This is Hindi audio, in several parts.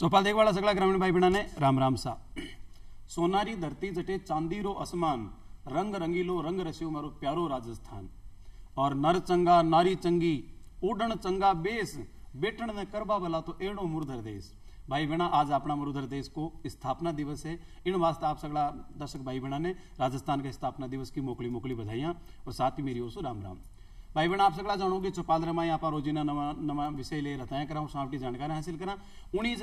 चौपाल देख वाला सगला ग्रामीण भाई बहना ने राम राम सा सोनारी સોનારી ધરતી જટે ચાંદીરો અસમાન રંગ રંગીલો रंग रसियो मारो प्यारो राजस्थान और नर चंगा नारी चंगी उड़न चंगा बेस बेटन ने करबा वाला तो एड़ो मुरधर देश भाई बहना आज अपना मरुधर देश को स्थापना दिवस है इन वास्ते आप सगला दर्शक भाई बहना ने राजस्थान के स्थापना दिवस की मोकली मोकली बधाइयां और साथ ही मेरी ओर से राम राम ભાઈ બહેન આપ સગળા જાણો કે ચોપાદરામાં આપણા રોજીના नवा नवा विषय ले રહ્યા करा उस आपकी जानकारी हासिल करा उन्हीं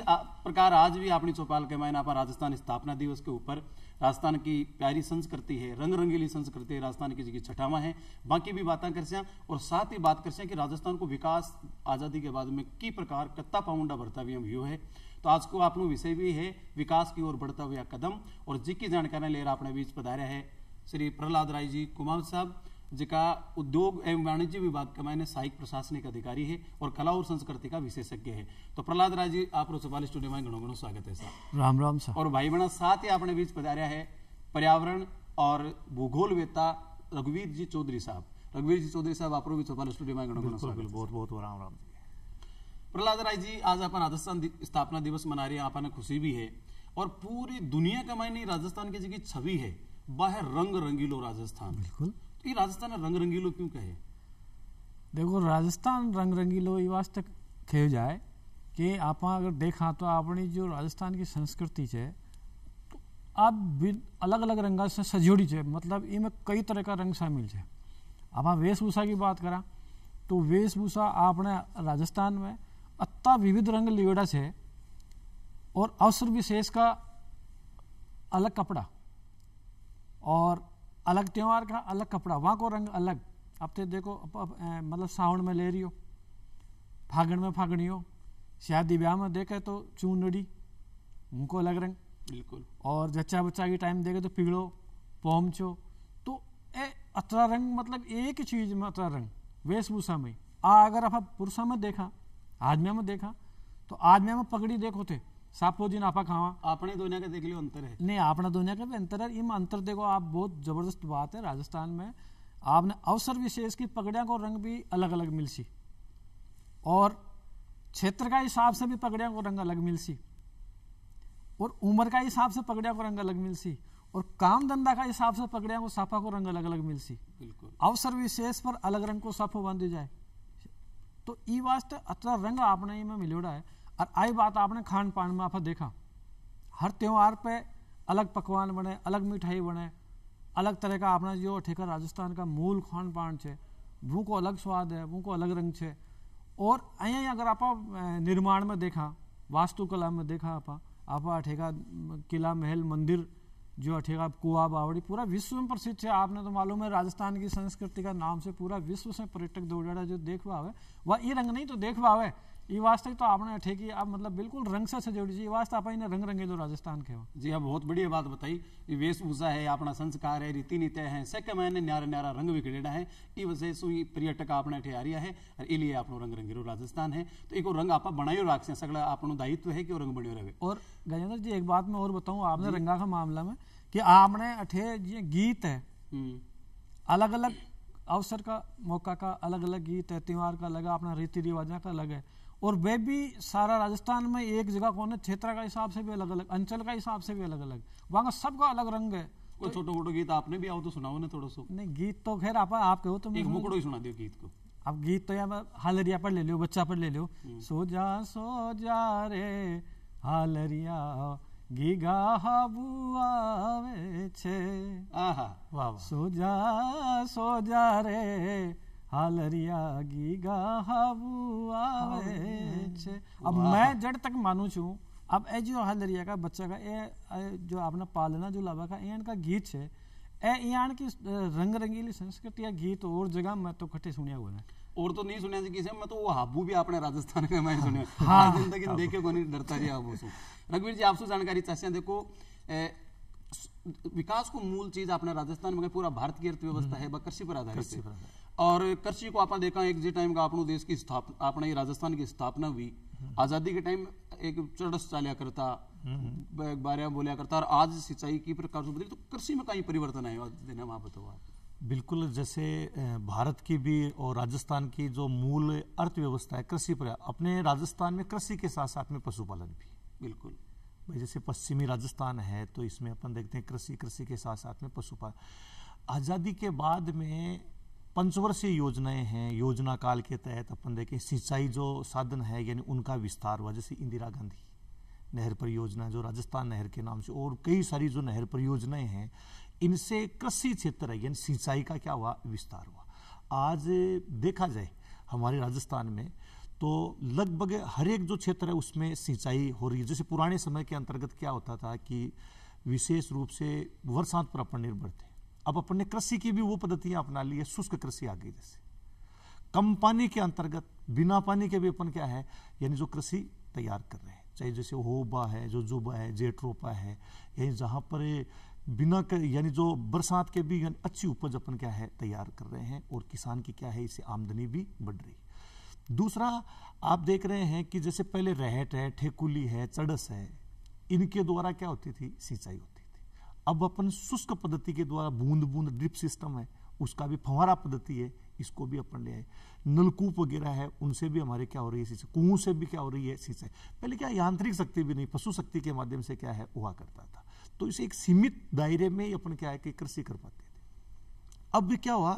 प्रकार आज भी अपनी चौपाल के मायने आप राजस्थान स्थापना दिवस के ऊपर राजस्थान की प्यारी संस्कृति है रंग रंगीली संस्कृति है राजस्थान की जी छठावा है बाकी भी बातें कर और साथ ही बात कर कि राजस्थान को विकास आज़ादी के बाद में की प्रकार कत्ता पाउंडा बढ़ता भी हम व्यू है तो आज को आपको विषय भी है विकास की ओर बढ़ता हुआ कदम और जी जानकारी ले रहा अपने बीच पधारा है श्री प्रहलाद राय जी कुमार साहब जिका उद्योग एवं वाणिज्य विभाग का मैंने सहायक प्रशासनिक अधिकारी है और कला और संस्कृति का विशेषज्ञ है तो प्रहलाद राज जी आप रोचपाल स्टूडियो में घणो घणो स्वागत है सर राम राम सर और भाई बहना साथ ही आपने बीच पधारा है पर्यावरण और भूगोल वेता रघुवीर जी चौधरी साहब रघुवीर जी चौधरी साहब आप भी चौपाल स्टूडियो में घणो घणो स्वागत बहुत बहुत राम राम प्रहलाद राय जी आज अपन राजस्थान स्थापना दिवस मना रहे हैं आपने खुशी भी है और पूरी दुनिया का मायने राजस्थान की जगह छवि है वह रंग रंगीलो राजस्थान बिल्कुल तो ये राजस्थान रंग रंगीलो क्यों कहे देखो राजस्थान रंग रंगीलो ये वास्ते कह जाए कि आप अगर देखा तो अपनी जो राजस्थान की संस्कृति है तो आप अलग अलग रंग से सजोड़ी है मतलब इनमें कई तरह का रंग शामिल है आप वेशभूषा की बात करा तो वेशभूषा आपने राजस्थान में अत्ता विविध रंग लियोड़ा से और अवसर विशेष का अलग कपड़ा और अलग त्यौहार का अलग कपड़ा वहाँ को रंग अलग अब तो देखो अप, अप, ए, मतलब सावण में ले रही हो फागण में हो शादी ब्याह में देखे तो चूनड़ी उनको अलग रंग बिल्कुल और जच्चा बच्चा की टाइम देखे तो पिगड़ो पोमचो तो ए अतरा रंग मतलब एक ही चीज में अतरा रंग वेशभूषा में आ अगर आप पुरुषा में देखा आदमिया में देखा तो आदमिया में पगड़ी देखो थे तो सापोजिन आपा खावा आपने दुनिया का देख लियो अंतर है नहीं आपने दुनिया का भी अंतर है इम अंतर देखो आप बहुत जबरदस्त बात है राजस्थान में आपने अवसर विशेष की पगड़िया को रंग भी अलग अलग मिलसी और क्षेत्र का हिसाब से भी पगड़िया को रंग अलग मिलसी और उम्र का हिसाब से पगड़िया को रंग अलग मिलसी और काम धंधा का हिसाब से पगड़िया को साफा को रंग अलग अलग मिलसी बिल्कुल अवसर विशेष पर अलग रंग को साफो बांधी जाए तो ई वास्ते अतः रंग आपने में मिलोड़ा है और आई बात आपने खान पान में आप देखा हर त्यौहार पे अलग पकवान बने अलग मिठाई बने अलग तरह का अपना जो ठेका राजस्थान का मूल खान पान है वो को अलग स्वाद है वो को अलग रंग है और अँ अगर आप निर्माण में देखा वास्तुकला में देखा आप आप ठेका किला महल मंदिर जो अठेगा कुआ बावड़ी पूरा विश्व में प्रसिद्ध है आपने तो मालूम है राजस्थान की संस्कृति का नाम से पूरा विश्व से पर्यटक दौड़ा जो देख पावे वह ये रंग नहीं तो देख पावे ये वास्ते तो आपने ठेकी आप मतलब बिल्कुल रंग से जोड़ी जी वास्ते आप ने रंग रंगेलो राजस्थान के हो जी हाँ बहुत बढ़िया बात बताई ये वेशभूषा है अपना संस्कार है रीति नीति है सके मैंने न्यारा न्यारा रंग भी खेड़ा है ये वजह से ही पर्यटक आपने रहा है और इसलिए आप रंग रंगेलो राजस्थान है तो एक रंग आप बनायो रख से सगड़ा आपको दायित्व है कि रंग बनियो रहे और गजेंद्र जी एक बात मैं और बताऊँ आपने रंगा का मामला में कि आपने अठे जी गीत है हम्म। अलग अलग अवसर का मौका का अलग अलग गीत है त्यौहार का अलग है अपना रीति रिवाजा का अलग है और वे भी सारा राजस्थान में एक जगह कौन है क्षेत्र का हिसाब से भी अलग अलग अंचल का हिसाब से भी अलग अलग वहाँ का सबका अलग रंग है कोई तो छोटो मोटो गीत आपने भी आओ तो सुनाओ ना थोड़ा सा नहीं गीत तो खैर आप आप कहो तो एक मुकड़ो ही सुना दियो गीत को अब गीत तो यहाँ हालरिया पर ले लो बच्चा पर ले लो हम्म। सो जा सो जा रे हालरिया गीगा बुआवे छे आहा वाह सोजा सोजा रे हालरिया आवे छे अब मैं जड़ तक मानू छु अब ए जो हालरिया का बच्चा का ए जो आपने पालना जो का का गीत छे ए यान की रंग रंगीली संस्कृति या गीत और जगह मैं तो सुनिया हुआ है और तो नहीं सुनिया किसी मैं तो वो हाबू भी आपने राजस्थान हाँ, में मैं हाँ जिंदगी देखे को नहीं डरता जी आप रघुवीर जी आपसे जानकारी चाहते देखो विकास को मूल चीज आपने राजस्थान में पूरा भारत की अर्थव्यवस्था हम्म। है कृषि पर आधारित है और कृषि को आपने देखा एक जी टाइम का आपने देश की स्थापना अपने राजस्थान की स्थापना हुई आजादी के टाइम एक चढ़स चालिया करता बारे में बोलिया करता और आज सिंचाई की प्रकार से बदली तो कृषि में कहीं परिवर्तन आए देने वहां बताओ आप बिल्कुल जैसे भारत की भी और राजस्थान की जो मूल अर्थव्यवस्था है कृषि पर अपने राजस्थान में कृषि के साथ साथ में पशुपालन भी बिल्कुल भाई जैसे पश्चिमी राजस्थान है तो इसमें अपन देखते हैं कृषि कृषि के साथ साथ में पशुपालन आज़ादी के बाद में पंचवर्षीय योजनाएं हैं योजना काल के तहत अपन देखें सिंचाई जो साधन है यानी उनका विस्तार हुआ जैसे इंदिरा गांधी नहर परियोजना जो राजस्थान नहर के नाम से और कई सारी जो नहर परियोजनाएं हैं इनसे कृषि क्षेत्र है यानी सिंचाई का क्या हुआ विस्तार हुआ आज देखा जाए हमारे राजस्थान में तो लगभग हर एक जो क्षेत्र है उसमें सिंचाई हो रही है जैसे पुराने समय के अंतर्गत क्या होता था कि विशेष रूप से वर्षांत पर अपन निर्भर थे अब अपन ने कृषि की भी वो पद्धतियां अपना ली है शुष्क कृषि आ गई जैसे कम पानी के अंतर्गत बिना पानी के भी अपन क्या है यानी जो कृषि तैयार कर रहे हैं चाहे जैसे होबा है जो जुबा है जेट्रोपा है यानी जहाँ पर बिना यानी जो बरसात के भी अच्छी उपज अपन क्या है तैयार कर रहे हैं और किसान की क्या है इससे आमदनी भी बढ़ रही दूसरा आप देख रहे हैं कि जैसे पहले रहट है ठेकुली है चड़स है इनके द्वारा क्या होती थी सिंचाई होती अब अपन शुष्क पद्धति के द्वारा बूंद बूंद ड्रिप सिस्टम है उसका भी फंवारा पद्धति है इसको भी अपन ले आए नलकूप वगैरह है उनसे भी हमारे क्या हो रही है सिंचाई कुओं से भी क्या हो रही है सिंचाई पहले क्या यांत्रिक शक्ति भी नहीं पशु शक्ति के माध्यम से क्या है हुआ करता था तो इसे एक सीमित दायरे में अपन क्या है कि कृषि कर पाते अब भी क्या हुआ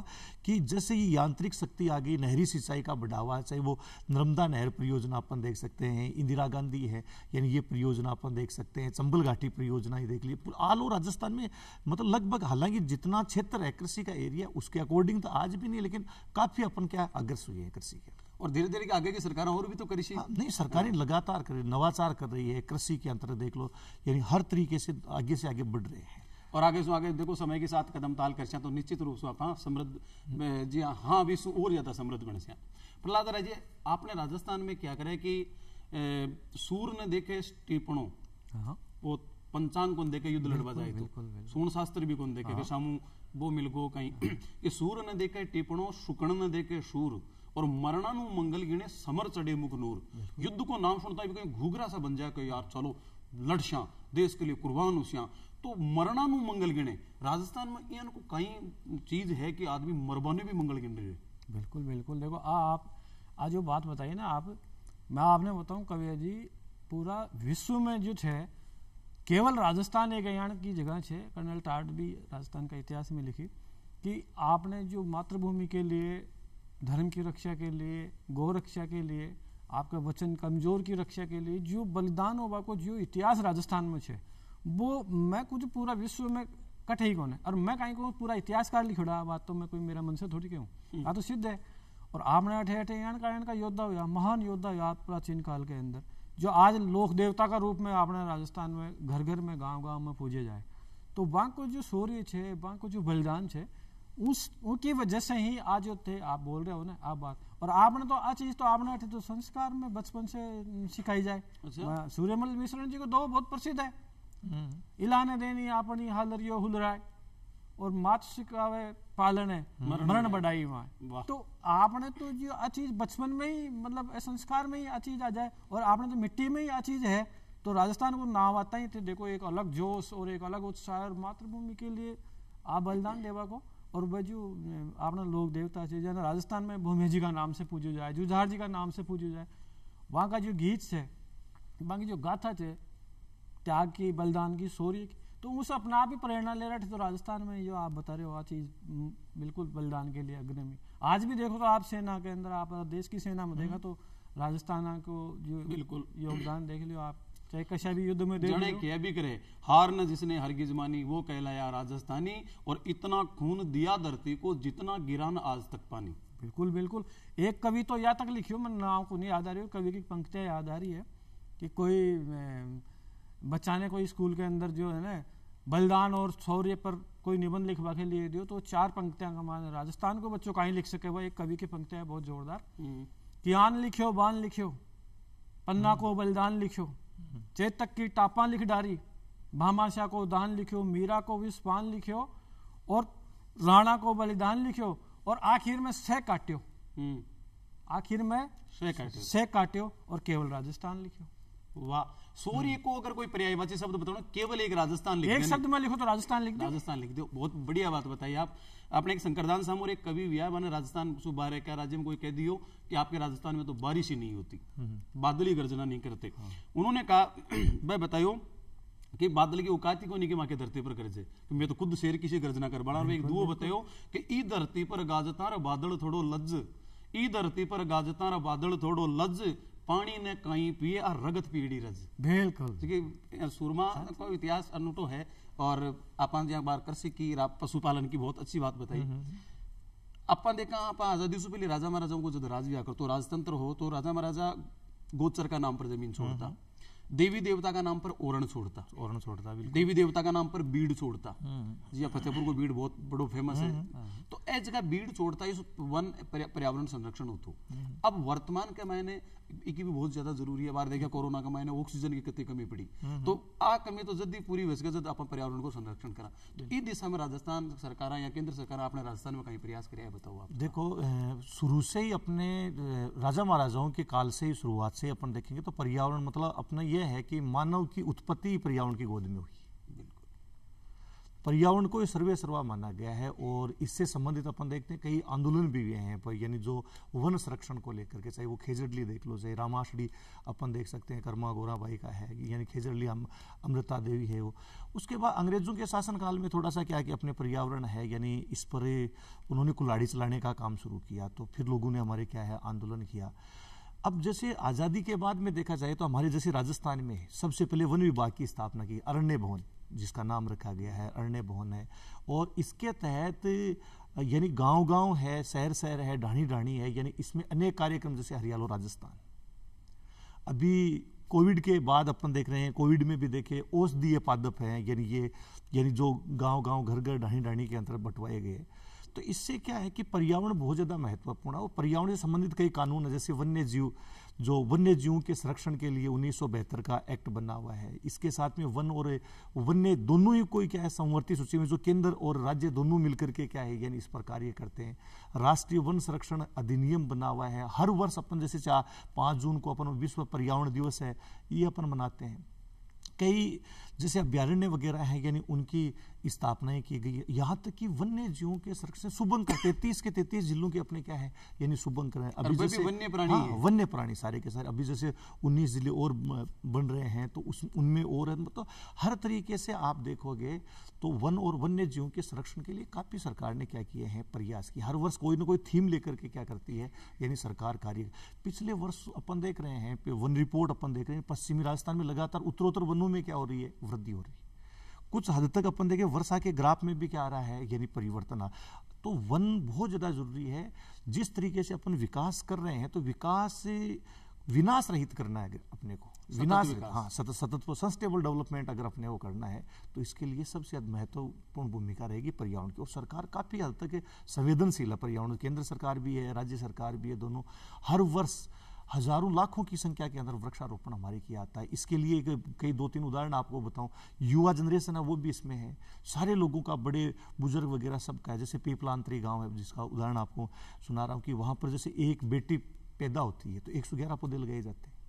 कि जैसे ये यांत्रिक शक्ति आ गई नहरी सिंचाई का बढ़ावा चाहे वो नर्मदा नहर परियोजना अपन देख सकते हैं इंदिरा गांधी है यानी ये परियोजना अपन देख सकते हैं चंबल घाटी परियोजना ये देख आल ओवर राजस्थान में मतलब लगभग हालांकि जितना क्षेत्र है कृषि का एरिया उसके अकॉर्डिंग तो आज भी नहीं लेकिन काफ़ी अपन क्या अग्रस हुए हैं कृषि के और धीरे धीरे आगे की सरकार और भी तो कर हाँ, नहीं सरकारें हाँ। लगातार कर रही नवाचार कर रही है कृषि के अंतर्गत देख लो यानी हर तरीके से आगे से आगे बढ़ रहे हैं और आगे से आगे देखो समय के साथ कदम ताल कर तो निश्चित रूप से आप हाँ, समृद्ध जी हाँ विश्व हाँ, और ज्यादा समृद्ध बन सया प्रहलाद राज्य आपने राजस्थान में क्या करे हाँ। तो। कि सूर ने देखे टिप्पणों वो पंचांग कौन देखे युद्ध लड़वा जाए तो सूर्ण शास्त्र भी कौन देखे कि सामू वो मिल गो कहीं ये सूर ने देखे टिप्पणों शुकण ने देखे सूर और मरणा नु मंगल गिने समर चढ़े मुख नूर युद्ध को नाम सुनता है कहीं सा बन जाए कि यार चलो लड़ देश के लिए कुर्बान हो श्या तो मरना नु मंगल गिने राजस्थान में इन को कई चीज है कि आदमी मरबाने भी मंगल गिन रहे बिल्कुल बिल्कुल देखो आ आप आज जो बात बताइए ना आप मैं आपने बताऊं कवि जी पूरा विश्व में जो है केवल राजस्थान एक अयाण की जगह है कर्नल टाट भी राजस्थान का इतिहास में लिखी कि आपने जो मातृभूमि के लिए धर्म की रक्षा के लिए गौ रक्षा के लिए आपका वचन कमजोर की रक्षा के लिए जो बलिदान होगा को जो इतिहास राजस्थान में है वो मैं कुछ पूरा विश्व में कट ही कौन है और मैं कहीं कहूँ पूरा इतिहासकार रहा बात तो मैं कोई मेरा मन से थोड़ी कहूँ हाँ हम्म। तो सिद्ध है और आपने अठे अठे यान का योद्धा हुआ महान योद्धा हुआ प्राचीन काल के अंदर जो आज लोक देवता का रूप में आपने राजस्थान में घर घर में गांव गांव में पूजे जाए तो वहाँ को जो सूर्य है वहाँ को जो बलिदान है उस उनकी वजह से ही आज जो थे आप बोल रहे हो ना आप बात और आपने तो आ चीज तो आपने तो संस्कार में बचपन से सिखाई जाए अच्छा? सूर्यमल मिश्रण जी को दो बहुत प्रसिद्ध है हम्म। इलाने आपनी हालरियो हुलराय और पालने मरण बढ़ाई तो आपने तो जो बचपन में ही मतलब संस्कार में ही आ जाए और आपने तो मिट्टी में ही है तो राजस्थान को नाम आता ही थे तो देखो एक अलग जोश और एक अलग उत्साह और मातृभूमि के लिए आप बलिदान देवा को और वह जो आपने लोग देवता से जाना राजस्थान में भूमि जी का नाम से पूजो जाए जुझार जी का नाम से पूजो जाए वहाँ का जो गीत है बाकी की जो गाथा है त्याग की बलिदान की शौर्य की तो उनसे अपना आप ही प्रेरणा ले रहे थे तो राजस्थान में जो आप बता रहे हो आ चीज बिल्कुल बलिदान के लिए में आज भी देखो तो आप सेना के अंदर आप देश की सेना में देखा हम्म। तो राजस्थान को जो बिल्कुल योगदान देख लियो आप चाहे कशा भी युद्ध में जड़े कह भी करे हार न जिसने हरगिज मानी वो कहलाया राजस्थानी और इतना खून दिया धरती को जितना न आज तक पानी बिल्कुल बिल्कुल एक कवि तो यहाँ तक लिखियो मैं नाम को नहीं याद आ रही हूँ कवि की पंक्तियाँ याद आ रही है कि कोई बचाने कोई स्कूल के अंदर जो है ना बलिदान और शौर्य पर कोई निबंध लिखवा के लिए दियो तो चार पंक्तियां का मान राजस्थान को बच्चों का ही लिख सके वो एक कवि की पंक्तियां बहुत जोरदार हम्म। कि आन लिखियो बान लिखियो पन्ना को हम्म। बलिदान लिखियो हम्म। चेतक की टापा लिख डारी भामाशाह को दान लिखियो मीरा को विस्पान लिखियो और राणा को बलिदान लिखियो और आखिर में सह काट्यो आखिर में सह काट्यो सह काट्यो और केवल राजस्थान लिखियो वाह सूर्य हम्म। को अगर कोई पर्यायवाची शब्द बताओ केवल एक राजस्थान लिख एक शब्द में लिखो तो राजस्थान लिख दो राजस्थान लिख दो बहुत बढ़िया बात बताई आप आपने एक शंकरदान सामू एक कवि भी मैंने राजस्थान सूबा क्या राज्य में कोई कह दियो कि आपके राजस्थान में तो बारिश ही नहीं होती हम्म। बादली गर्जना नहीं करते हाँ। उन्होंने कहा भाई बतायो कि बादल की औकाती को नहीं के धरती पर गरजे तो मैं तो खुद शेर किसी गर्जना कर बड़ा एक दुओ बतायो कि ई धरती पर गाजता रो बादल थोड़ो लज्ज ई धरती पर गाजता रो बादल थोड़ो लज्ज पानी ने कई पिए और रगत पीड़ी रज बिल्कुल क्योंकि सुरमा हाँ। का इतिहास अनूठो है और अपन जहाँ बार कृषि की पशुपालन की बहुत अच्छी बात बताई अपन हम्म, हम्म। देखा आप आजादी से पहले राजा महाराजाओं को जब राज भी आकर तो राजतंत्र हो तो राजा महाराजा गोचर का नाम पर जमीन हम्म, छोड़ता देवी देवता का नाम पर ओरण छोड़ता ओरण छोड़ता देवी देवता का नाम पर बीड़ छोड़ता जी फतेहपुर को बीड़ बहुत बड़ो फेमस है तो ऐ जगह बीड़ छोड़ता इस वन पर्यावरण संरक्षण होता अब वर्तमान के मायने की भी बहुत ज्यादा जरूरी है बार देखा कोरोना का मायने ऑक्सीजन की कितनी कमी पड़ी हम्म, हम्म। तो आ कमी तो जद पूरी वैसे जद आप पर्यावरण को संरक्षण करा तो इस दिशा में राजस्थान सरकार या केंद्र सरकार आपने राजस्थान में कहीं प्रयास कराया बताओ आप देखो शुरू से ही अपने राजा महाराजाओं के काल से ही शुरुआत से अपन देखेंगे तो पर्यावरण मतलब अपना यह है कि मानव की उत्पत्ति पर्यावरण की गोद में हुई पर्यावरण को सर्वे सर्वा माना गया है और इससे संबंधित अपन देखते हैं कई आंदोलन भी हुए हैं पर यानी जो वन संरक्षण को लेकर के चाहे वो खेजड़ली देख लो चाहे रामाशड़ी अपन देख सकते हैं कर्मा गोरा भाई का है यानी खेजड़ली हम अमृता देवी है वो उसके बाद अंग्रेजों के शासनकाल में थोड़ा सा क्या कि अपने पर्यावरण है यानी इस पर उन्होंने कुलाड़ी चलाने का काम शुरू किया तो फिर लोगों ने हमारे क्या है आंदोलन किया अब जैसे आज़ादी के बाद में देखा जाए तो हमारे जैसे राजस्थान में सबसे पहले वन विभाग की स्थापना की अरण्य भवन जिसका नाम रखा गया है अरण्य भवन है और इसके तहत यानी गांव गांव है शहर शहर है ढाणी ढाणी है यानी इसमें अनेक कार्यक्रम जैसे हरियालो राजस्थान अभी कोविड के बाद अपन देख रहे हैं कोविड में भी देखे औषधीय पादप हैं यानी ये यानी जो गांव गांव घर घर ढाणी ढाणी के अंतर्गत बंटवाए गए तो इससे क्या है कि पर्यावरण बहुत ज़्यादा महत्वपूर्ण है और पर्यावरण से संबंधित कई कानून है जैसे वन्य जीव जो वन्य जीवों के संरक्षण के लिए उन्नीस का एक्ट बना हुआ है इसके साथ में वन और वन्य दोनों ही कोई क्या है संवर्ती सूची में जो केंद्र और राज्य दोनों मिलकर के क्या है यानी इस पर कार्य करते हैं राष्ट्रीय वन संरक्षण अधिनियम बना हुआ है हर वर्ष अपन जैसे चाह पाँच जून को अपन विश्व पर्यावरण दिवस है ये अपन मनाते हैं कई जैसे अभ्यारण्य वगैरह है यानी उनकी स्थापनाएं की गई है यहाँ तक कि वन्य जीवों के संरक्षण सुबन तैतीस के तैतीस जिलों के अपने क्या है यानी सुबन कर अभी जैसे वन्य प्राणी हाँ, वन्य प्राणी सारे के सारे अभी जैसे उन्नीस जिले और बन रहे हैं तो उस उनमें और मतलब हर तरीके से आप देखोगे तो वन और वन्य जीवों के संरक्षण के लिए काफ़ी सरकार ने क्या किए हैं प्रयास किए हर वर्ष कोई ना कोई थीम लेकर के क्या करती है यानी सरकार कार्य पिछले वर्ष अपन देख रहे हैं वन रिपोर्ट अपन देख रहे हैं पश्चिमी राजस्थान में लगातार उत्तरोत्तर वनों में क्या हो रही है वृद्धि हो रही कुछ हद तक अपन देखें वर्षा के ग्राफ में भी क्या आ रहा है यानी परिवर्तन तो वन बहुत ज़्यादा जरूरी है जिस तरीके से अपन विकास कर रहे हैं तो विकास विनाश रहित करना है अपने को विनाश हाँ सतत सतत सस्टेबल डेवलपमेंट अगर अपने को करना है तो इसके लिए सबसे ज्यादा महत्वपूर्ण भूमिका रहेगी पर्यावरण की और सरकार काफ़ी हद तक संवेदनशील है पर्यावरण केंद्र सरकार भी है राज्य सरकार भी है दोनों हर वर्ष हजारों लाखों की संख्या के अंदर वृक्षारोपण हमारे किया आता है इसके लिए कई दो तीन उदाहरण आपको बताऊं युवा जनरेशन है वो भी इसमें है सारे लोगों का बड़े बुजुर्ग वगैरह सब का है जैसे पीपलांतरी गांव है जिसका उदाहरण आपको सुना रहा हूं कि वहां पर जैसे एक बेटी पैदा होती है तो एक पौधे लगाए जाते हैं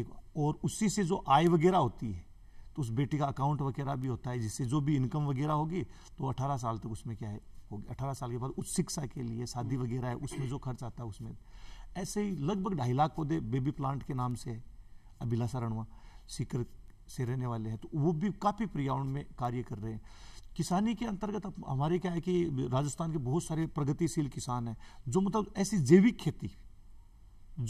एक और उसी से जो आय वगैरह होती है तो उस बेटी का अकाउंट वगैरह भी होता है जिससे जो भी इनकम वगैरह होगी तो अठारह साल तक उसमें क्या है होगी अठारह साल के बाद उस शिक्षा के लिए शादी वगैरह है उसमें जो खर्च आता है उसमें ऐसे ही लगभग ढाई लाख पौधे बेबी प्लांट के नाम से है अभिलाषा रणवा सीकर से रहने वाले हैं तो वो भी काफ़ी पर्यावरण में कार्य कर रहे हैं किसानी के अंतर्गत हमारे क्या है कि राजस्थान के बहुत सारे प्रगतिशील किसान हैं जो मतलब ऐसी जैविक खेती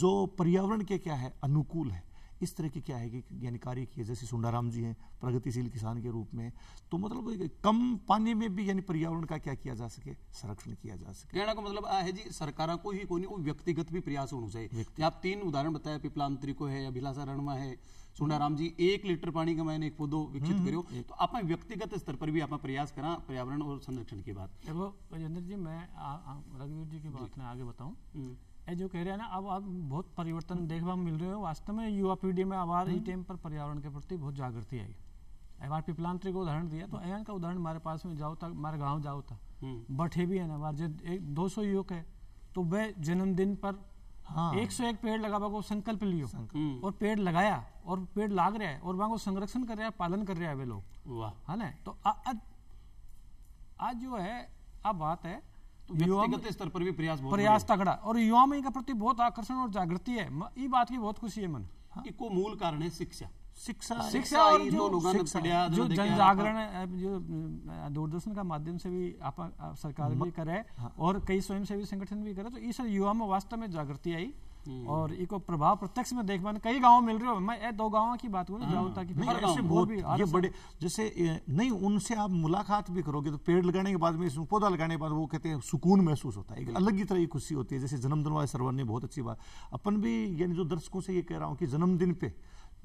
जो पर्यावरण के क्या है अनुकूल है इस तरह की क्या है कि यानी कार्य किए जैसे सुंडाराम जी हैं प्रगतिशील किसान के रूप में तो मतलब कम पानी में भी यानी पर्यावरण का क्या किया जा सके संरक्षण किया जा सके कहना का मतलब है जी सरकार को ही कोई नहीं वो व्यक्तिगत भी प्रयास होना चाहिए आप तीन उदाहरण बताया पिपलांतरी को है अभिलाषा रणमा है सुंडाराम जी एक लीटर पानी का मैंने एक पौधो विकसित हम्म, करो तो आप व्यक्तिगत स्तर पर भी आप प्रयास करा पर्यावरण और संरक्षण की बात देखो राजेंद्र जी मैं रघुवीर जी की बात आगे बताऊँ हम्म। है जो कह रहे हैं ना अब अब बहुत परिवर्तन देखने मिल रहे हो वास्तव में युवा पीढ़ी में आवार इस टाइम पर पर्यावरण के प्रति बहुत जागृति I M R P Piplantri को उदाहरण दिया तो एन का उदाहरण हमारे पास में जाओ था हमारे गाँव जाओ था हम्म। बठे भी है ना हमारे एक दो सौ युवक है तो वह जन्मदिन पर हाँ। एक सौ एक पेड़ लगावा को संकल्प लियो संकल्प। हम्म। और पेड़ लगाया और पेड़ लाग रहा है और वहां को संरक्षण कर रहा है पालन कर रहा है वे लोग है हाँ ना तो आज जो है अब बात है व्यक्तिगत स्तर पर भी प्रयास प्रयास तगड़ा और युवा में इनका प्रति बहुत आकर्षण और जागृति है ये बात की बहुत खुशी है मन इको हाँ। मूल कारण है शिक्षा शिक्षा शिक्षा और जो लोगों जो पढ़िया जो जो दूरदर्शन का माध्यम से भी आप सरकार भी करे हाँ। और कई स्वयंसेवी संगठन भी करे तो इस युवा में वास्तव में जागृति आई हम्म। और इको प्रभाव प्रत्यक्ष में देख मैंने कई गांव मिल रहे हो मैं ए, दो गांव की बात बोलूँ हाँ। की ये तो बड़े जैसे नहीं उनसे आप मुलाकात भी करोगे तो पेड़ लगाने के बाद में इसमें पौधा लगाने के बाद वो कहते हैं सुकून महसूस होता है एक हम्म। अलग ही तरह की खुशी होती है जैसे जन्मदिन वाले सरवर ने बहुत अच्छी बात अपन भी यानी जो दर्शकों से ये कह रहा हूँ कि जन्मदिन पे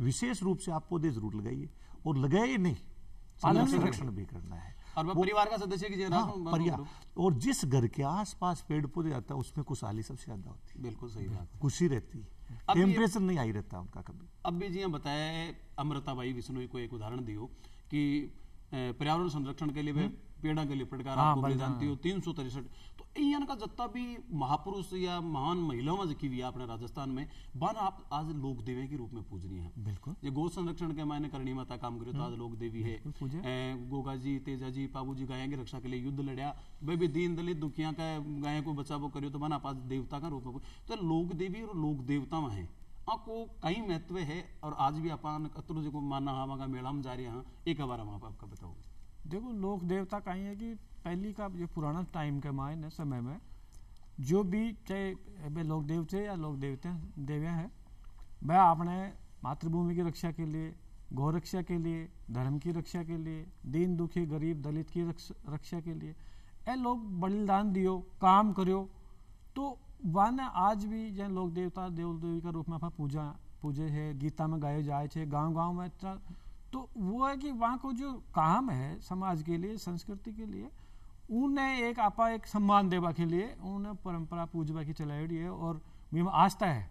विशेष रूप से आप पौधे जरूर लगाइए और लगाइए नहीं संरक्षण भी करना है और परिवार का सदस्य की हाँ, परिवार और जिस घर के आसपास पेड़ पौधे आता है उसमें खुशहाली सबसे ज्यादा होती है बिल्कुल सही बात खुशी रहती है टेम्परेचर नहीं आई रहता उनका कभी अब भी जी बताया अमृता भाई विष्णु को एक उदाहरण दियो कि पर्यावरण संरक्षण के लिए हम्म। पेड़ा के लिए फटकार हाँ, आपको मिल जाती हो तीन सौ तिरसठ का जत्ता भी महापुरुष या महान महिलाओं में जिकी हुई है अपने राजस्थान में बन आप आज लोक देवे के रूप में पूजनीय है बिल्कुल ये गो संरक्षण के मायने करणी माता काम करे तो आज लोक देवी है गोगा जी तेजा जी पाबू जी गायों की रक्षा के लिए युद्ध लड़िया वे भी दीन दलित दुखिया का गायों को बचाव करियो तो बन आप आज देवता का रूप में तो लोक देवी और लोक देवता में है आपको कई महत्व है और आज भी अपन अतरु जी को मानना हमारा मेला में जा रहे हैं एक बार हम आपका बताओ देखो लोक देवता कहीं है कि पहली का जो पुराना टाइम का मायन है समय में जो भी चाहे वे लोग देवते या लोग देवते देव्या हैं वह अपने मातृभूमि की रक्षा के लिए गौरक्षा के लिए धर्म की रक्षा के लिए दीन दुखी गरीब दलित की रक्षा के लिए ए लोग बलिदान दियो काम करो तो वह ने आज भी जैसे लोग देवता देव देवी का रूप में अपना पूजा पूजे है गीता में गाए जाए थे गांव गांव में तो वो है कि वहाँ को जो काम है समाज के लिए संस्कृति के लिए उन्हें एक आपा एक सम्मान देवा के लिए उन्हें परंपरा पूजवा की चलाई है और आस्था है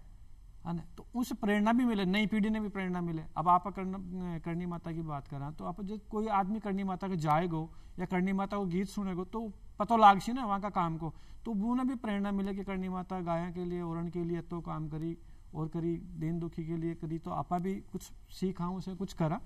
है ना तो उस प्रेरणा भी मिले नई पीढ़ी ने भी प्रेरणा मिले अब आप करणी माता की बात करा तो आप जब कोई आदमी करणी माता के जाएगो या करणी माता को गीत सुनेगो तो लाग लागसी ना वहाँ का काम को तो वो भी प्रेरणा मिले कि करणी माता गाया के लिए औरण के लिए तो काम करी और करी दीन दुखी के लिए करी तो आपा भी कुछ सीखा उसे कुछ करा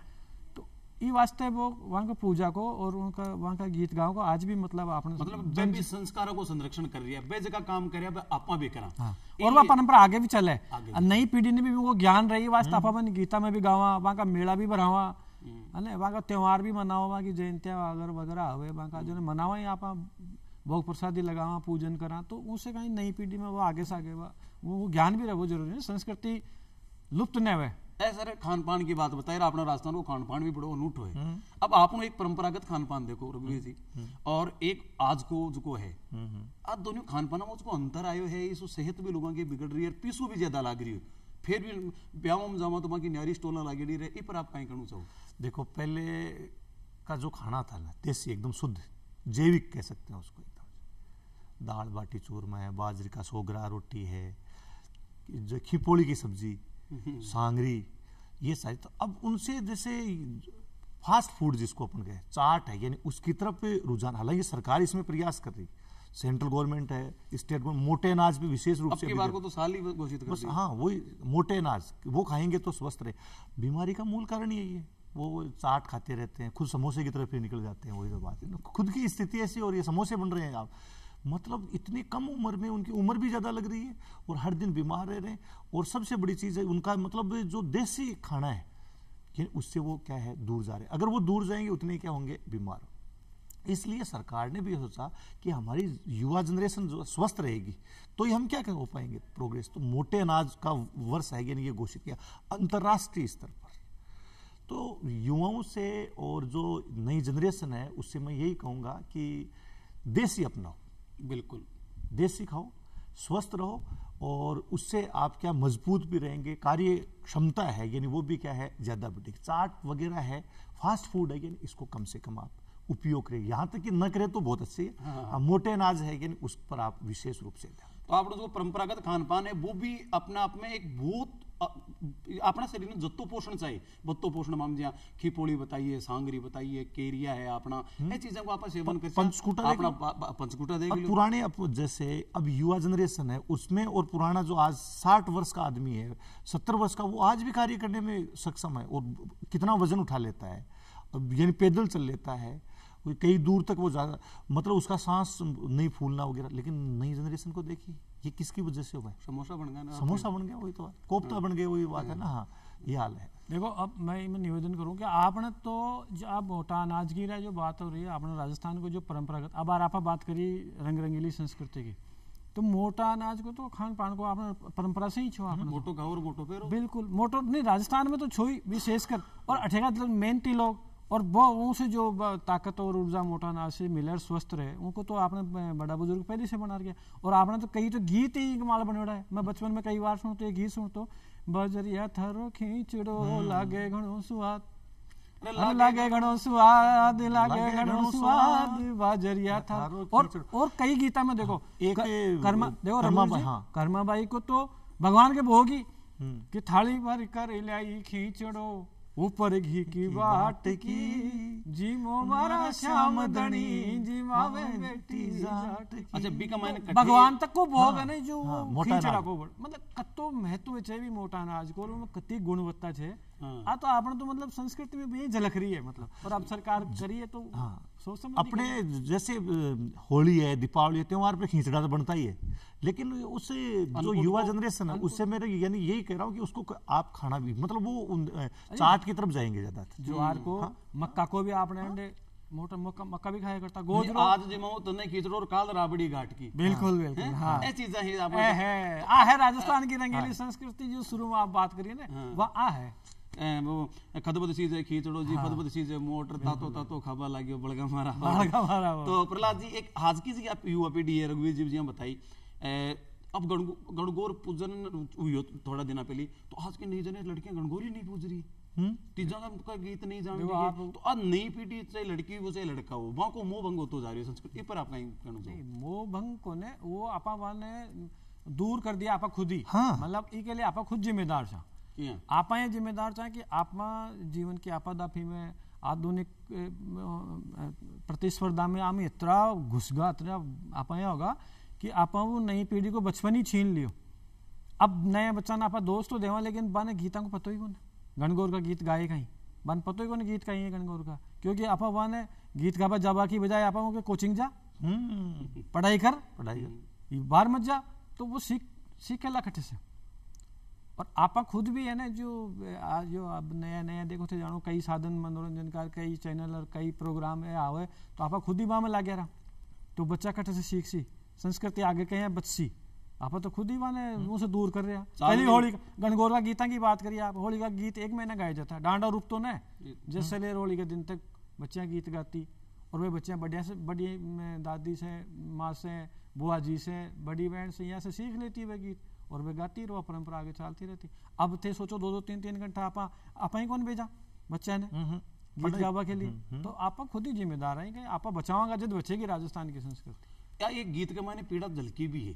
ये वास्ते वो वहाँ का पूजा को और उनका वहाँ का गीत गाओ को आज भी मतलब आपने मतलब वे भी संस्कारों को संरक्षण कर रही है वे जगह काम कर रही है आपा भी करा हाँ। और वह परंपरा आगे भी चले नई पीढ़ी ने भी वो ज्ञान रही वास्ते हम्म। आपा गीता में भी गावा वहाँ का मेला भी भरावा है हम्म। वहाँ का त्यौहार भी मनाओ वहाँ की जयंतियाँ वगैरह वगैरह हुए वहाँ का जो हम्म। मनावा आप भोग प्रसादी लगावा पूजन करा तो उससे कहीं नई पीढ़ी में वो आगे से आगे वो ज्ञान भी रहे वो जरूरी है संस्कृति लुप्त न हुए ਇਹ ਸਰ ਖਾਣ ਪਾਣ ਦੀ ਬਾਤ ਬਤਾਈ राजस्थान को खान पान भी बड़ो अनूठो है अब आप एक परंपरागत खान पान देखो रघुवीर जी हम्म। हम्म। और एक आज को जो है हम्म, आज दोनों खान पान में उसको अंतर आयो है इस सेहत भी लोगों की बिगड़ रही है पीसू भी ज्यादा लाग रही है फिर भी ब्याह में तो बाकी न्यारी स्टोला लागे रही है पर आप कहीं करना चाहो देखो पहले का जो खाना था ना देसी एकदम शुद्ध जैविक कह सकते हैं उसको एकदम दाल बाटी चूरमा है बाजरे का सोगरा रोटी है खिपोड़ी खिपोली की सब्जी सांगरी ये सारी तो अब उनसे जैसे फास्ट फूड जिसको अपन कहें चाट है यानी उसकी तरफ रुझान हालांकि सरकार इसमें प्रयास कर रही सेंट्रल गवर्नमेंट है स्टेट गवर्नमेंट मोटे अनाज भी विशेष रूप से बार को तो साल ही घोषित बस हाँ वही मोटे अनाज वो खाएंगे तो स्वस्थ रहे बीमारी का मूल कारण यही है वो चाट खाते रहते हैं खुद समोसे की तरफ ही निकल जाते हैं वही तो बात है खुद की स्थिति ऐसी हो रही है समोसे बन रहे हैं आप मतलब इतनी कम उम्र में उनकी उम्र भी ज़्यादा लग रही है और हर दिन बीमार रह रहे हैं और सबसे बड़ी चीज़ है उनका मतलब जो देसी खाना है कि उससे वो क्या है दूर जा रहे हैं अगर वो दूर जाएंगे उतने क्या होंगे बीमार इसलिए सरकार ने भी सोचा कि हमारी युवा जनरेशन जो स्वस्थ रहेगी तो ये हम क्या कर पाएंगे प्रोग्रेस तो मोटे अनाज का वर्ष है यानी ये घोषित किया अंतर्राष्ट्रीय स्तर पर तो युवाओं से और जो नई जनरेशन है उससे मैं यही कहूँगा कि देसी अपनाओ बिल्कुल देसी खाओ स्वस्थ रहो और उससे आप क्या मजबूत भी रहेंगे कार्य क्षमता है यानी वो भी क्या है ज़्यादा बढ़ी चाट वगैरह है फास्ट फूड है यानी इसको कम से कम आप उपयोग करें यहाँ तक कि न करें तो बहुत अच्छी है हाँ।, हाँ।, हाँ मोटे अनाज है यानी उस पर आप विशेष रूप से ध्यान तो आप लोग परंपरागत खान पान है वो भी अपने आप में एक बहुत अपना शरीर શરીરને जत्तो पोषण चाहिए बत्तो पोषण मान हम जहाँ खिपोड़ी बताइए सांगरी बताइए केरिया है अपना हम्म। ये चीजों को आप सेवन कर पंचकूटा अपना पंचकूटा देख पुराने अब जैसे अब युवा जनरेशन है उसमें और पुराना जो आज साठ वर्ष का आदमी है सत्तर वर्ष का वो आज भी कार्य करने में सक्षम है और कितना वजन उठा लेता है यानी पैदल चल लेता है कई दूर तक वो ज़्यादा मतलब उसका सांस नहीं फूलना वगैरह लेकिन नई जनरेशन को देखिए ये किसकी वजह से हुआ है समोसा बन गया ना समोसा बन गया वही तो कोफ्ता हाँ। बन गया वही बात है ना हाँ ये हाल है देखो अब मैं मैं निवेदन करूँ कि आपने तो जो आप मोटा आज की जो बात हो रही है आपने राजस्थान को जो परंपरागत अब आप बात करी रंग रंगीली संस्कृति की तो मोटा अनाज को तो खान पान को आपने परंपरा से ही आपने मोटो गाँव और मोटो पेरो बिल्कुल मोटो नहीं राजस्थान में तो छोई विशेषकर और अठेगा मतलब मेन टी लोग और वो उसे जो ताकत और ऊर्जा मोटा ना से मिले और स्वस्थ रहे उनको तो आपने बड़ा बुजुर्ग पहले से बना रखा और आपने तो कई तो गीत ही कमाल बनवाड़ा है मैं बचपन में कई बार सुनते तो ये गीत सुन तो बजरिया थरो खींचो हम्म। लागे घणो स्वाद लागे घणो स्वाद लागे घणो स्वाद बाजरिया था और और कई गीता में देखो हाँ, एक कर्मा देखो हाँ। कर्मा बाई को तो भगवान के भोगी हम्म। कि थाली भर कर इलाई खींचड़ो ऊपर घी की बाट की जी मो श्याम धनी जी मावे बेटी जाट की अच्छा बी का मायने तो भगवान तक को भोग हाँ, है नहीं जो हाँ, मोटा नाज मतलब को मतलब कतो महत्व छे भी मोटा नाज को में कती गुणवत्ता छे आ हाँ। तो आपण तो मतलब संस्कृति में भी झलक रही है मतलब और अब सरकार करिए तो हाँ अपने जैसे होली है दीपावली है त्यौहार पे खींचड़ा तो बनता ही है लेकिन उससे जो युवा जनरेशन है उससे मेरे यानी यही कह रहा हूँ कि उसको आप खाना भी मतलब वो चाट की तरफ जाएंगे ज्यादा ज्वार को हाँ। मक्का को भी आपने हाँ। मोटा मक्का मक्का भी खाया करता गोद आज जिमाओ तो नहीं कीचड़ो और काल राबड़ी घाट की बिल्कुल हाँ। बिल्कुल हाँ ये चीजें ही है आ है राजस्थान की रंगीली संस्कृति जो शुरू में आप बात करिए ना वह आ है वो खींचड़ो जी हाँ। खदबद मोटर तातो तातो खाबा बड़गा मारा बड़गा मारा तो प्रहलाद जी एक जी आप युवा पीढ़ी है रघुवीर जी जी बताई अब गणगौर पूजन हुई हो थोड़ा दिन पहले तो आज के लड़कियां नहीं पूज रही तीजा का गीत नहीं जान तो आज नई पीढ़ी चाहे लड़की हो चाहे लड़का हो वहां को मोह भंग होता जा रही है संस्कृति पर आप कहीं मोह भंग को ने वो आपा वाने दूर कर दिया आपा खुद ही हाँ। मतलब ई के लिए आपा खुद जिम्मेदार था આપણે જિમ્મેદાર છે કે आप जीवन की आपादापी में आधुनिक प्रतिस्पर्धा में आम इतना घुसगा इतना आप होगा कि आप वो नई पीढ़ी को बचपन ही छीन लियो अब नया बच्चा ना आप दोस्त तो देवा लेकिन बने गीता को पता ही कौन गणगौर का गीत गाए कहीं बन पता ही कौन गीत कहीं है गणगौर का क्योंकि आप वन है गीत गाबा जाबा की बजाय आप कोचिंग जा हम्म। पढ़ाई कर पढ़ाई कर बाहर मत जा तो वो सीख सीख के ला कठे से और आपा खुद भी है ना जो आज जो अब नया नया देखो थे तो जानो कई साधन मनोरंजन का कई चैनल और कई प्रोग्राम है आवे तो आप खुद ही वहाँ में लागे रहा तो बच्चा कट से सीख सी संस्कृति आगे कहे बच्ची आप तो खुद ही वहां हम्म। मुंह से दूर कर रहा पहली होली गणगौर गीता की बात करिए आप होली का गीत एक महीना गाया जाता डांडा रूप तो न जैसे हम्म। लेर होली के दिन तक बच्चियाँ गीत गाती और वे बच्चियाँ बढ़िया से बड़ी दादी से माँ से बुआ जी से बड़ी बहन से यहाँ से सीख लेती है वह गीत और वे गाती रहो परंपरा आगे चलती रहती अब थे सोचो दो दो तीन तीन घंटा आपा आपा ही कौन भेजा बच्चा ने हम्म, हम्म। गीत गावा के लिए हम्म, तो आप खुद ही जिम्मेदार है कि आप बचावागा जब बचेगी राजस्थान की संस्कृति क्या एक गीत के मायने पीड़ा झलकी भी है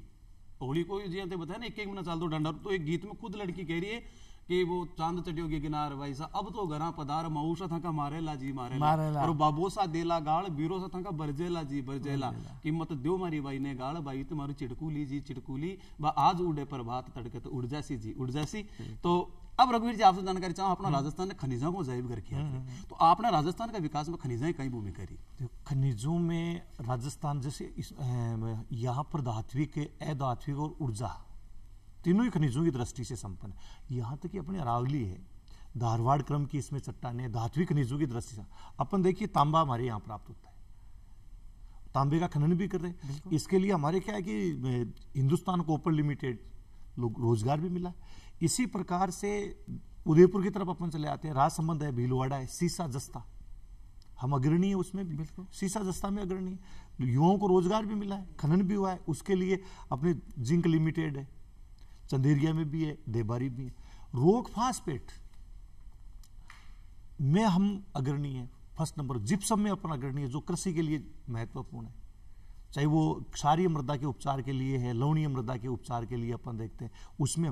होली को बताया ना एक एक महीना चाल दो डंडा तो एक गीत में खुद लड़की कह रही है कि वो चांद चढ़ियो के गिनार भाई सा अब तो घरा पदार मऊसा था का मारेला जी मारेला, मारेला। और बाबोसा देला गाल बीरो सा था का बरजेला जी बरजेला कीमत दो मारी भाई ने गाल भाई तुम्हारी चिड़कुली जी चिड़कुली बा आज उड़े प्रभात तड़के तो उड़ जासी जी उड़ जासी तो अब रघुवीर जी आपसे जानकारी चाहूँ अपना हम्म। राजस्थान ने खनिजों को जायब कर किया हम्म। तो आपने राजस्थान का विकास में खनिजाएं कई भूमिका रही खनिजों में राजस्थान जैसे यहाँ पर धात्विक अधात्विक और ऊर्जा तीनों ही खनिजों की दृष्टि से संपन्न यहाँ तक कि अपनी अरावली है धारवाड़ क्रम की इसमें चट्टाने धात्विक खनिजों की दृष्टि से अपन देखिए तांबा हमारे यहाँ प्राप्त होता है तांबे का खनन भी कर रहे हैं इसके लिए हमारे क्या है कि हिंदुस्तान कोपर लिमिटेड लोग रोजगार भी मिला इसी प्रकार से उदयपुर की तरफ अपन चले आते हैं राजसमंद है भीलवाड़ा है सीसा जस्ता हम अग्रणी है उसमें भी बिल्कुल सीसा जस्ता में अग्रणी है युवाओं को रोजगार भी मिला है खनन भी हुआ है उसके लिए अपने जिंक लिमिटेड है चंदेरिया में भी है देबारी भी है रोक फास्पेट में हम अग्रणी है फर्स्ट नंबर जिप्सम में अपन अग्रणी है जो कृषि के लिए महत्वपूर्ण है चाहे वो क्षारीय मृदा के उपचार के लिए है लवणीय मृदा के उपचार के लिए अपन देखते हैं उसमें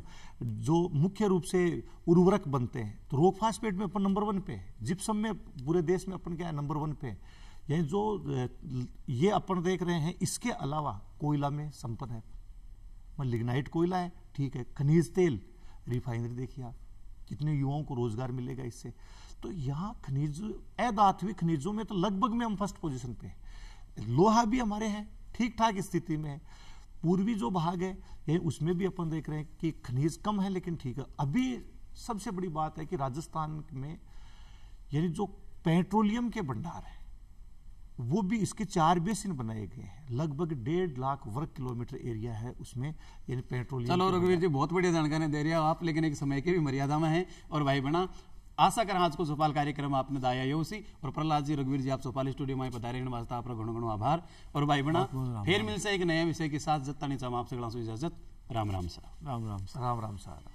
जो मुख्य रूप से उर्वरक बनते हैं तो रोक पेट में अपन नंबर वन पे है जिप्सम में पूरे देश में अपन क्या है नंबर वन पे है यानी जो ये अपन देख रहे हैं इसके अलावा कोयला में संपन्न है मतलब लिग्नाइट कोयला है ठीक है खनिज तेल रिफाइनरी देखिए आप कितने युवाओं को रोजगार मिलेगा इससे तो यहाँ खनिज अदात्विक खनिजों में तो लगभग में हम फर्स्ट पोजिशन पे हैं लोहा भी हमारे हैं ठीक ठाक स्थिति में है पूर्वी जो भाग है ये उसमें भी अपन देख रहे हैं कि खनिज कम है लेकिन ठीक है अभी सबसे बड़ी बात है कि राजस्थान में यानी जो पेट्रोलियम के भंडार हैं वो भी इसके चार बेसिन बनाए गए हैं लगभग डेढ़ लाख वर्ग किलोमीटर एरिया है उसमें यानी पेट्रोल चलो रघुवीर जी बहुत बढ़िया जानकारी दे रहे हो आप लेकिन एक समय के भी मर्यादा में है और भाई बना आशा कर आज को सोपाल कार्यक्रम आपने दाया उसी और प्रहलाद जी रघुवीर जी आप सोपाल स्टूडियो में बता पधारे वास्ता आपका घणो घणो आभार और भाई बना फिर मिलसे एक नया विषय के साथ जत्ता नहीं चाहूँ आपसे इजाजत राम राम सा राम राम सा राम राम सा